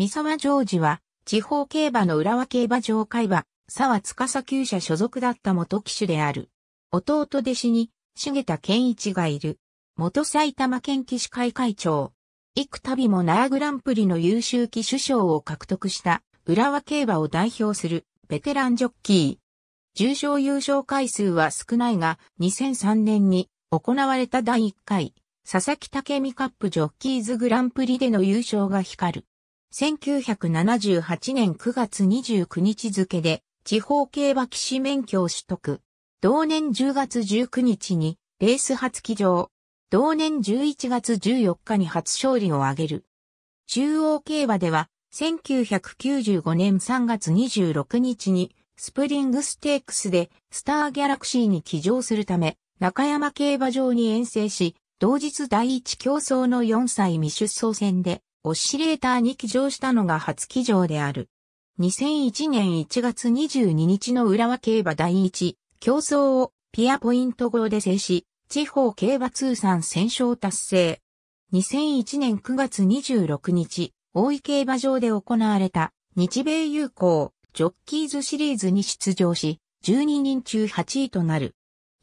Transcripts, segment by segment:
三沢常時は、地方競馬の浦和競馬場会馬、沢司厩舎所属だった元騎手である。弟弟子に、重田健一がいる。元埼玉県騎士会会長。幾度もナアグランプリの優秀騎手賞を獲得した浦和競馬を代表するベテランジョッキー。重賞優勝回数は少ないが、2003年に行われた第1回、佐々木武美カップジョッキーズグランプリでの優勝が光る。1978年9月29日付で地方競馬騎士免許を取得。同年10月19日にレース初騎乗。同年11月14日に初勝利を挙げる。中央競馬では1995年3月26日にスプリングステークスでスターギャラクシーに騎乗するため中山競馬場に遠征し、同日第一競争の4歳未出走戦でオシレーターに騎乗したのが初騎乗である。2001年1月22日の浦和競馬第一競争をピアポイント号で制し、地方競馬通算戦勝達成。2001年9月26日、大井競馬場で行われた日米友好ジョッキーズシリーズに出場し、12人中8位となる。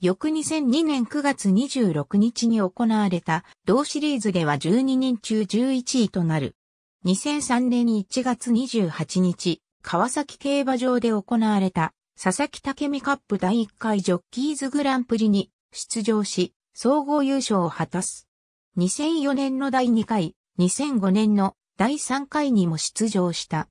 翌2002年9月26日に行われた同シリーズでは12人中11位となる。2003年1月28日、川崎競馬場で行われた佐々木武美カップ第1回ジョッキーズグランプリに出場し、総合優勝を果たす。2004年の第2回、2005年の第3回にも出場した。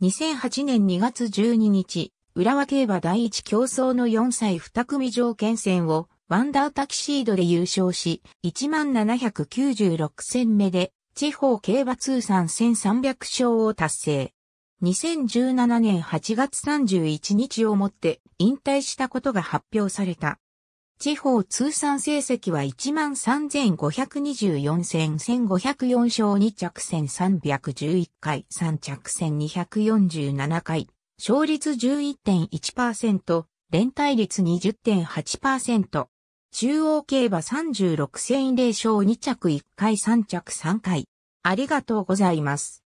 2008年2月12日、浦和競馬第一競争の4歳2組条件戦をワンダータキシードで優勝し、1796戦目で地方競馬通算1300勝を達成。2017年8月31日をもって引退したことが発表された。地方通算成績は13,524戦1504勝2着戦311回3着戦247回勝率11.1%、連帯率20.8%。中央競馬36戦0勝2着1回3着3回。ありがとうございます。